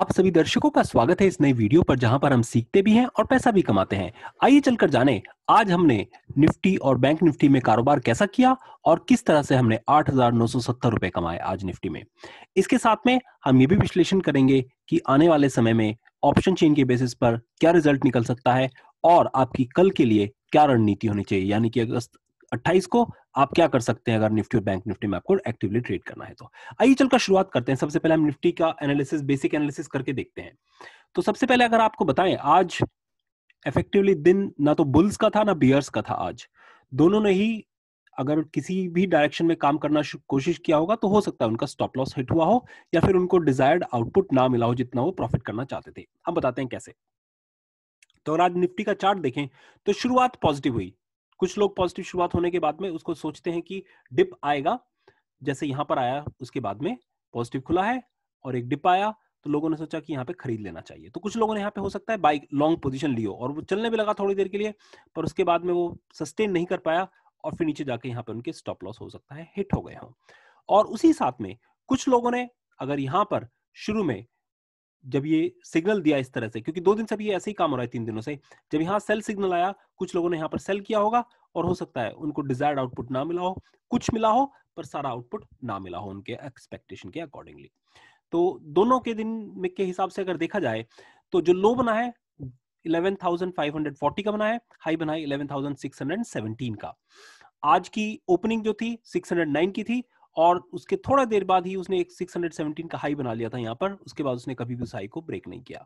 आप सभी दर्शकों का स्वागत है इस नए वीडियो पर जहां पर हम सीखते भी हैं और पैसा भी कमाते हैं आइए चलकर जाने आज हमने निफ्टी और बैंक निफ्टी में कारोबार कैसा किया और किस तरह से हमने आठ रुपए कमाए आज निफ्टी में इसके साथ में हम ये भी विश्लेषण करेंगे कि आने वाले समय में ऑप्शन चेन के बेसिस पर क्या रिजल्ट निकल सकता है और आपकी कल के लिए क्या रणनीति होनी चाहिए यानी कि अगस्त अट्ठाईस को आप क्या कर सकते हैं अगर निफ्टी और बैंक निफ्टी में आपको एक्टिवली ट्रेड करना है तो आइए चलकर शुरुआत करते हैं सबसे पहले हम निफ्टी का एनालिसिस बेसिक एनालिसिस करके देखते हैं तो सबसे पहले अगर आपको बताएं आज इफेक्टिवली दिन ना तो बुल्स का था ना बियर्स का था आज दोनों ने ही अगर किसी भी डायरेक्शन में काम करना कोशिश किया होगा तो हो सकता है उनका स्टॉप लॉस हिट हुआ हो या फिर उनको डिजायर्ड आउटपुट ना मिला हो जितना वो प्रॉफिट करना चाहते थे हम बताते हैं कैसे तो अगर आज निफ्टी का चार्ट देखें तो शुरुआत पॉजिटिव हुई कुछ लोग पॉजिटिव शुरुआत होने के बाद में उसको सोचते हैं कि डिप आएगा जैसे यहाँ पर आया उसके बाद में पॉजिटिव खुला है और एक डिप आया तो लोगों ने सोचा कि यहाँ पे खरीद लेना चाहिए तो कुछ लोगों ने यहाँ पे हो सकता है बाइक लॉन्ग पोजीशन लियो और वो चलने भी लगा थोड़ी देर के लिए पर उसके बाद में वो सस्टेन नहीं कर पाया और फिर नीचे जाके यहाँ पे उनके स्टॉप लॉस हो सकता है हिट हो गए हों और उसी साथ में कुछ लोगों ने अगर यहाँ पर शुरू में जब ये सिग्नल दिया इस तरह से क्योंकि दो दिन से ऐसे ही काम हो रहा है तीन दिनों से जब यहाँ सेल सिग्नल आया कुछ लोगों ने यहाँ पर सेल किया होगा और हो सकता है उनको डिजायर्ड आउटपुट ना मिला हो कुछ मिला हो पर सारा आउटपुट ना मिला हो उनके एक्सपेक्टेशन के अकॉर्डिंगली तो दोनों के दिन में के हिसाब से अगर देखा जाए तो जो लो बना है 11,540 का बना है हाई बना है 11,617 का आज की ओपनिंग जो थी 609 की थी और उसके थोड़ा देर बाद ही उसने एक 617 का हाई बना लिया था यहाँ पर उसके बाद उसने कभी भी उस हाई को ब्रेक नहीं किया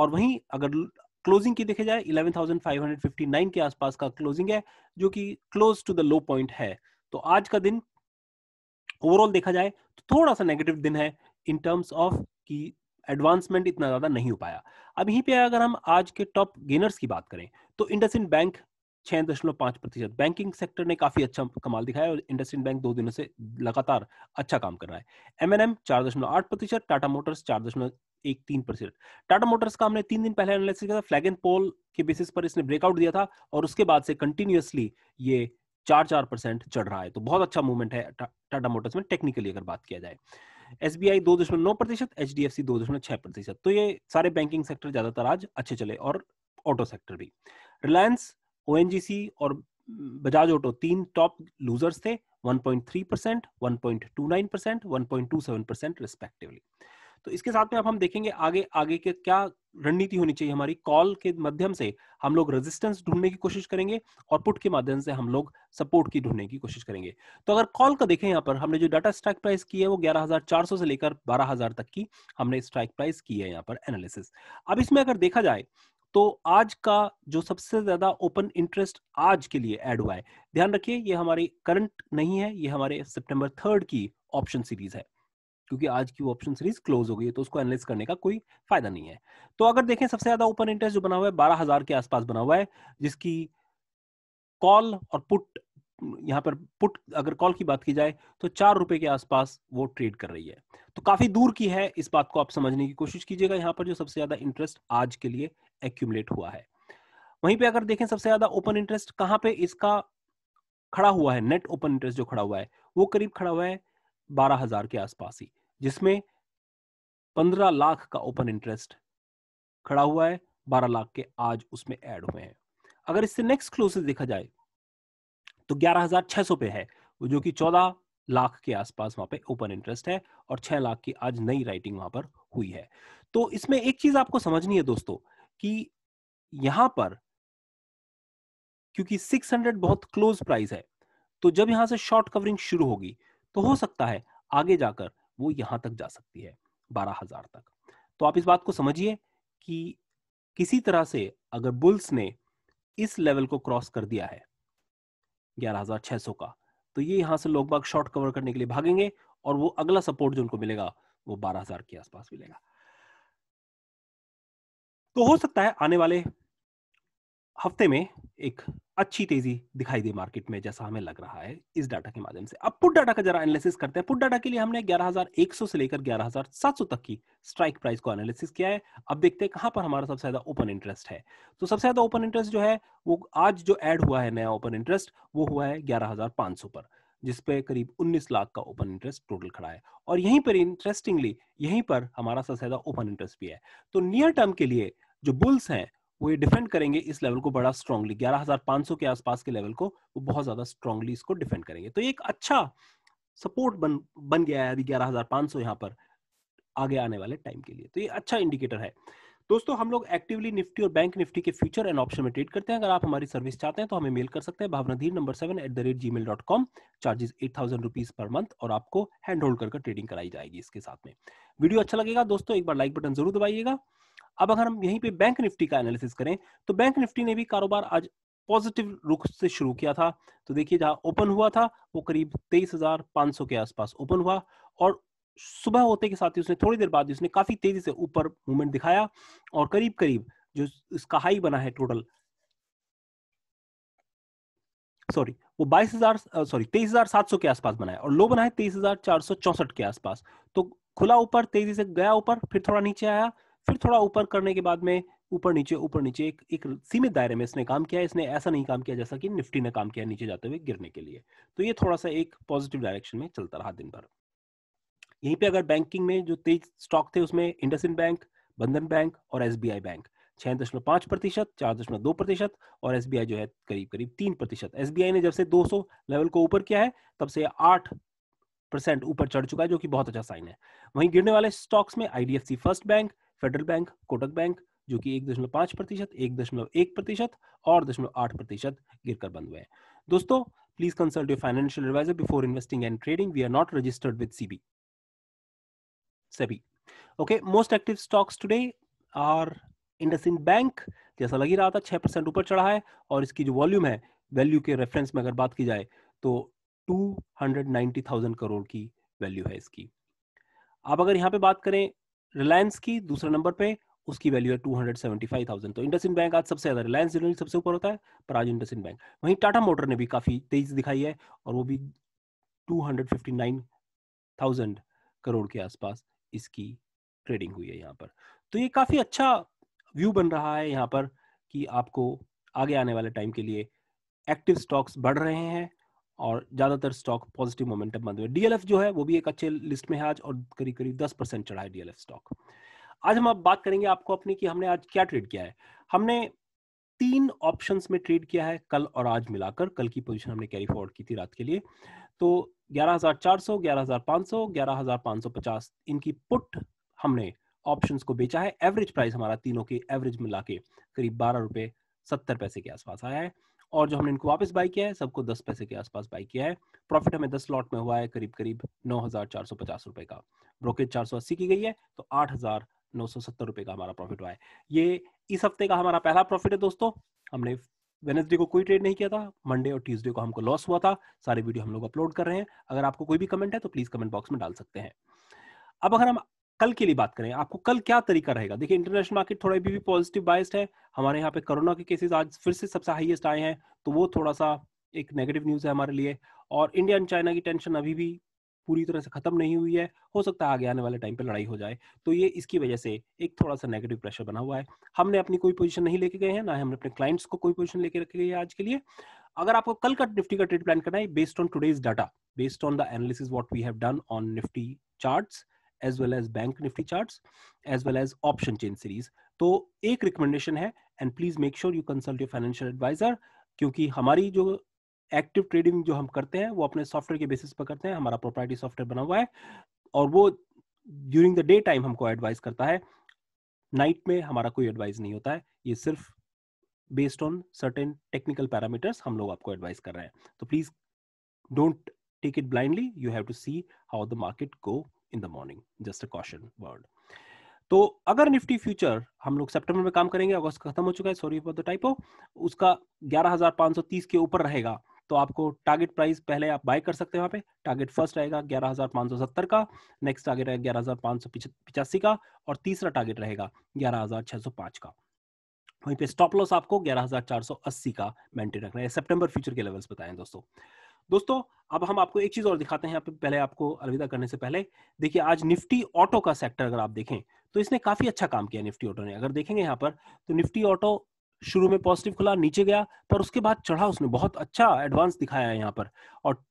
और वहीं अगर क्लोजिंग की देखे जाए 11,559 के आसपास का क्लोजिंग है जो कि close to the low point है तो आज का दिन ओवरऑल देखा जाए तो थोड़ा सा नेगेटिव दिन है इन टर्म्स ऑफ कि एडवांसमेंट इतना ज्यादा नहीं हो पाया अब यहीं पे अगर हम आज के टॉप गेनर्स की बात करें तो इंडसिन बैंक छह दशमलव पांच प्रतिशत बैंकिंग सेक्टर ने काफी अच्छा कमाल दिखाया और इंडस्ट्रियन बैंक दो दिनों से लगातार अच्छा काम कर रहा है एम एन एम चार दशमलव आठ प्रतिशत टाटा मोटर्स चार दशमलव एक तीन परसेंट टाटा मोटर्स का हमने तीन दिन पहले एनालिसिस किया था फ्लैग एंड पोल के बेसिस पर इसने ब्रेकआउट दिया था और उसके बाद से कंटिन्यूसली ये चार चार परसेंट चढ़ रहा है तो बहुत अच्छा मूवमेंट है टाटा मोटर्स में टेक्निकली अगर बात किया जाए एस बी आई दो दशमलव नौ प्रतिशत एच डी एफ सी दो दशमलव छह प्रतिशत तो ये सारे बैंकिंग सेक्टर ज्यादातर आज अच्छे चले और ऑटो सेक्टर भी Reliance O N G C और बजाज ऑटो तीन टॉप लूजर्स थे one point three percent one point two nine percent one point two seven percent respectively तो इसके साथ में अब हम देखेंगे आगे आगे के क्या रणनीति होनी चाहिए हमारी कॉल के माध्यम से हम लोग रेजिस्टेंस ढूंढने की कोशिश करेंगे और पुट के माध्यम से हम लोग सपोर्ट की ढूंढने की कोशिश करेंगे तो अगर कॉल का देखें यहाँ पर हमने जो डाटा स्ट्राइक प्राइस की है वो 11,400 से लेकर 12,000 तक की हमने स्ट्राइक प्राइस की है यहाँ पर एनालिसिस अब इसमें अगर देखा जाए तो आज का जो सबसे ज्यादा ओपन इंटरेस्ट आज के लिए ऐड हुआ है ध्यान रखिए ये हमारी करंट नहीं है ये हमारे सितंबर थर्ड की ऑप्शन सीरीज है क्योंकि आज की वो ऑप्शन सीरीज क्लोज हो गई है तो उसको एनालिस करने का कोई फायदा नहीं है तो अगर देखें सबसे ज्यादा ओपन इंटरेस्ट जो बना हुआ है बारह हजार के आसपास बना हुआ है जिसकी कॉल और पुट यहाँ पर पुट अगर कॉल की बात की जाए तो चार रुपए के आसपास वो ट्रेड कर रही है तो काफी दूर की है इस बात को आप समझने की कोशिश कीजिएगा यहाँ पर जो सबसे ज्यादा इंटरेस्ट आज के लिए एक्यूमुलेट हुआ है वहीं पे अगर देखें सबसे ज्यादा ओपन इंटरेस्ट कहाँ पे इसका खड़ा हुआ है नेट ओपन इंटरेस्ट जो खड़ा हुआ है वो करीब खड़ा हुआ है बारह हजार के आसपास ही जिसमें पंद्रह लाख का ओपन इंटरेस्ट खड़ा हुआ है बारह लाख के आज उसमें ऐड हुए हैं अगर इससे नेक्स्ट क्लोसेस देखा जाए तो ग्यारह हजार छह सौ पे है जो कि चौदह लाख के आसपास वहां पे ओपन इंटरेस्ट है और छह लाख की आज नई राइटिंग वहां पर हुई है तो इसमें एक चीज आपको समझनी है दोस्तों कि यहां पर क्योंकि 600 बहुत क्लोज प्राइस है तो जब यहां से शॉर्ट कवरिंग शुरू होगी तो हो सकता है आगे जाकर वो यहाँ तक जा सकती है बारह हजार तक तो आप इस बात को समझिए कि किसी तरह से अगर बुल्स ने इस लेवल को क्रॉस कर दिया है ग्यारह हजार छह सौ का तो ये यहाँ से लोग बाग शॉर्ट कवर करने के लिए भागेंगे और वो अगला सपोर्ट जो उनको मिलेगा वो बारह हजार के आसपास मिलेगा तो हो सकता है आने वाले हफ्ते में एक अच्छी तेजी दिखाई दी मार्केट में जैसा हमें लग रहा है इस डाटा के माध्यम से अब पुट डाटा का जरा एनालिसिस करते हैं पुट डाटा के लिए हमने 11,100 से लेकर 11,700 तक की स्ट्राइक प्राइस को एनालिसिस किया है अब देखते हैं कहां पर हमारा सबसे ज्यादा ओपन इंटरेस्ट है तो सबसे ज्यादा ओपन इंटरेस्ट जो है वो आज जो एड हुआ है नया ओपन इंटरेस्ट वो हुआ है ग्यारह पर जिसपे करीब 19 लाख का ओपन इंटरेस्ट टोटल खड़ा है और यहीं पर इंटरेस्टिंगली यहीं पर हमारा सबसे ज्यादा ओपन इंटरेस्ट भी है तो नियर टर्म के लिए जो बुल्स हैं वो ये डिफेंड करेंगे इस लेवल को बड़ा स्ट्रांगली 11,500 के आसपास के लेवल को वो बहुत ज्यादा स्ट्रांगली इसको डिफेंड करेंगे तो ये एक अच्छा सपोर्ट बन बन गया है अभी सौ यहाँ पर आगे आने वाले टाइम के लिए तो ये अच्छा इंडिकेटर है दोस्तों हम लोग एक्टिवली निफ्टी और बैंक निफ्टी के फ्यूचर एंड ऑप्शन में ट्रेड करते हैं अगर आप हमारी सर्विस चाहते हैं तो हमें मेल कर सकते हैं Bhavanadhir number seven at the rate gmail dot com charges eight thousand rupees per month और आपको हैंड होल्ड कर ट्रेडिंग कराई जाएगी इसके साथ में वीडियो अच्छा लगेगा दोस्तों एक बार लाइक बटन जरूर दबाइएगा अब अगर हम यहीं पे बैंक निफ्टी का एनालिसिस करें तो बैंक निफ्टी ने भी कारोबार आज पॉजिटिव रुख से शुरू किया था तो देखिए जहां ओपन हुआ था वो करीब 23,500 के आसपास ओपन हुआ और सुबह होते के साथ ही उसने थोड़ी देर बाद उसने काफी तेजी से ऊपर मूवमेंट दिखाया और करीब करीब जो इसका हाई बना है टोटल सॉरी वो 22,000 सॉरी 23,700 के आसपास बना है और लो बना है 23,464 के आसपास तो खुला ऊपर तेजी से गया ऊपर फिर थोड़ा नीचे आया फिर थोड़ा ऊपर करने के बाद में ऊपर नीचे ऊपर नीचे एक एक सीमित दायरे में इसने काम किया इसने ऐसा नहीं काम किया जैसा कि निफ्टी ने काम किया नीचे जाते हुए गिरने के लिए तो ये थोड़ा सा एक पॉजिटिव डायरेक्शन में चलता रहा दिन भर यहीं पे अगर बैंकिंग में जो तेज स्टॉक थे उसमें इंडस बैंक बंधन बैंक और एस बैंक छह दशमलव पांच प्रतिशत चार दशमलव दो प्रतिशत और एस जो है करीब करीब तीन प्रतिशत एस ने जब से 200 लेवल को ऊपर किया है तब से आठ परसेंट ऊपर चढ़ चुका है जो कि बहुत अच्छा साइन है वहीं गिरने वाले स्टॉक्स में IDFC first bank federal bank Kotak bank जो कि एक दशमलव पांच प्रतिशत एक दशमलव एक प्रतिशत और दशमलव आठ प्रतिशत गिर कर बंद हुए दोस्तों please consult your financial advisor before investing and trading we are not registered with SEBI सभी okay most active stocks today are IndusInd bank जैसा लग ही रहा था छह परसेंट ऊपर चढ़ा है और इसकी जो वॉल्यूम है वैल्यू के रेफरेंस में अगर बात की जाए तो two hundred ninety thousand crore की वैल्यू है इसकी आप अगर यहाँ पे बात करें रिलायंस की दूसरे नंबर पे उसकी वैल्यू है two hundred seventy five thousand तो इंडस बैंक आज सबसे ज्यादा रिलायंस जनरल सबसे ऊपर होता है पर आज इंडस बैंक वहीं टाटा मोटर ने भी काफी तेज दिखाई है और वो भी two hundred fifty nine thousand crore के आसपास इसकी ट्रेडिंग हुई है यहाँ पर तो ये काफी अच्छा व्यू बन रहा है यहाँ पर कि आपको आगे आने वाले टाइम के लिए एक्टिव स्टॉक्स बढ़ रहे हैं और ज्यादातर स्टॉक पॉजिटिव मोमेंटम बंद हुए डीएलएफ जो है वो भी एक अच्छे लिस्ट में है आज और करीब करीब दस परसेंट चढ़ा है डीएलएफ स्टॉक आज हम आप बात करेंगे आपको अपनी कि हमने आज क्या ट्रेड किया है हमने तीन ऑप्शंस में ट्रेड किया है कल और आज मिलाकर कल की पोजीशन हमने कैरी फॉरवर्ड की थी रात के लिए तो 11,400, 11,500, 11,550 इनकी पुट हमने ऑप्शंस को बेचा है एवरेज प्राइस हमारा तीनों के एवरेज मिला के करीब बारह रुपए सत्तर पैसे के आसपास आया है और जो हमने इनको वापस बाई किया है सबको दस पैसे के आसपास बाई किया है प्रॉफिट हमें दस लॉट में हुआ है करीब करीब नौ हजार चार सौ पचास रुपए का ब्रोकेज चार सौ अस्सी की गई है तो आठ हजार नौ सौ सत्तर रुपए का हमारा प्रॉफिट हुआ है ये इस हफ्ते का हमारा पहला प्रॉफिट है दोस्तों हमने वेनेसडे को कोई ट्रेड नहीं किया था मंडे और ट्यूसडे को हमको लॉस हुआ था सारे वीडियो हम लोग अपलोड कर रहे हैं अगर आपको कोई भी कमेंट है तो प्लीज कमेंट बॉक्स में डाल सकते हैं अब अगर हम कल के लिए बात करें आपको कल क्या तरीका रहेगा देखिए इंटरनेशनल मार्केट थोड़ा भी, भी पॉजिटिव बाइस्ड है हमारे यहाँ पे कोरोना के केसेस आज फिर से सबसे हाईएस्ट आए हैं तो वो थोड़ा सा एक नेगेटिव न्यूज़ है हमारे लिए और इंडिया एंड चाइना की टेंशन अभी भी पूरी तरह से खत्म नहीं हुई है हो सकता है आगे आने वाले टाइम पे लड़ाई हो जाए तो ये इसकी वजह से एक थोड़ा सा नेगेटिव प्रेशर बना हुआ है हमने अपनी कोई पोजीशन नहीं लेके गए हैं ना हमने अपने क्लाइंट्स को कोई पोजीशन लेके रखे गई है आज के लिए अगर आपको कल का निफ्टी का ट्रेड प्लान करना है based on today's data based on the analysis what we have done on Nifty chart as well as bank Nifty chart as well as option chain series तो एक रिकमेंडेशन है and please make sure you consult your financial advisor क्योंकि हमारी जो active trading जो हम करते हैं वो अपने सॉफ्टवेयर के बेसिस पर करते हैं हमारा प्रोपर्टी सॉफ्टवेयर बना हुआ है और वो ड्यूरिंग द डे टाइम हमको एडवाइस करता है नाइट में हमारा कोई एडवाइस नहीं होता है ये सिर्फ based on certain technical parameters हम लोग आपको एडवाइस कर रहे हैं तो please don't take it blindly you have to see how the market go in the morning just a caution word तो अगर निफ्टी फ्यूचर हम लोग सेप्टेम्बर में काम करेंगे अगस्त खत्म हो चुका है सॉरी फॉर द टाइपो उसका 11,530 के ऊपर रहेगा तो आपको टारगेट प्राइस पहले आप बाय कर सकते हैं वहां पे टारगेट फर्स्ट रहेगा 11,570 का नेक्स्ट टारगेट आएगा ग्यारह का और तीसरा टारगेट रहेगा 11,605 का वहीं पे स्टॉप लॉस आपको 11,480 का मेंटेन रखना है सितंबर फ्यूचर के लेवल्स बताएं दोस्तों दोस्तों अब हम आपको एक चीज और दिखाते हैं यहाँ पे पहले आपको अलविदा करने से पहले देखिए आज निफ्टी ऑटो का सेक्टर अगर आप देखें तो इसने काफी अच्छा काम किया निफ्टी ऑटो ने अगर देखेंगे यहाँ पर तो निफ्टी ऑटो शुरू में पॉजिटिव खुला नीचे गया पर उसके बाद चढ़ा उसने बहुत अच्छा एडवांस दिखाया है यहाँ पर और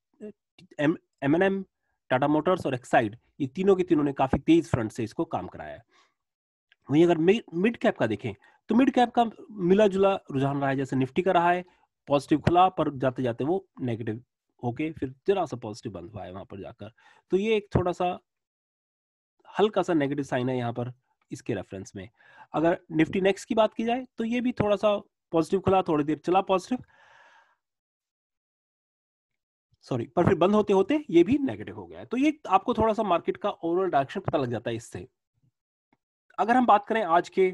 M N M Tata motors और एक्साइड ये तीनों के तीनों ने काफी तेज फ्रंट से इसको काम कराया है वहीं अगर मिड कैप का देखें तो मिड कैप का मिला जुला रुझान रहा है जैसे निफ्टी का रहा है पॉजिटिव खुला पर जाते जाते वो नेगेटिव ओके फिर जरा सा पॉजिटिव बल्ब आया वहां पर जाकर तो ये एक थोड़ा सा हल्का सा नेगेटिव साइन है यहाँ पर इसके रेफरेंस में अगर निफ्टी हम्म। नेक्स्ट की बात की जाए तो ये भी थोड़ा सा पॉजिटिव खुला थोड़ी देर चला पॉजिटिव सॉरी पर फिर बंद होते होते ये भी नेगेटिव हो गया है तो ये आपको थोड़ा सा मार्केट का ओवरऑल डायरेक्शन पता लग जाता है इससे अगर हम बात करें आज के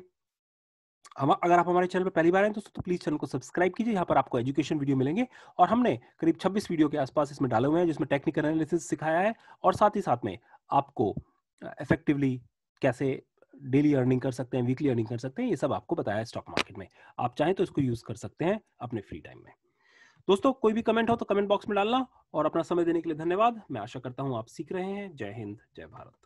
हम अगर आप हमारे चैनल पर पहली बार आए दोस्तों तो प्लीज चैनल को सब्सक्राइब कीजिए यहाँ पर आपको एजुकेशन वीडियो मिलेंगे और हमने करीब 26 वीडियो के आसपास इसमें डाले हुए हैं जिसमें टेक्निकल एनालिसिस सिखाया है और साथ ही साथ में आपको इफेक्टिवली कैसे डेली अर्निंग कर सकते हैं वीकली अर्निंग कर सकते हैं ये सब आपको बताया है स्टॉक मार्केट में आप चाहें तो इसको यूज कर सकते हैं अपने फ्री टाइम में दोस्तों कोई भी कमेंट हो तो कमेंट बॉक्स में डालना और अपना समय देने के लिए धन्यवाद मैं आशा करता हूँ आप सीख रहे हैं जय हिंद जय भारत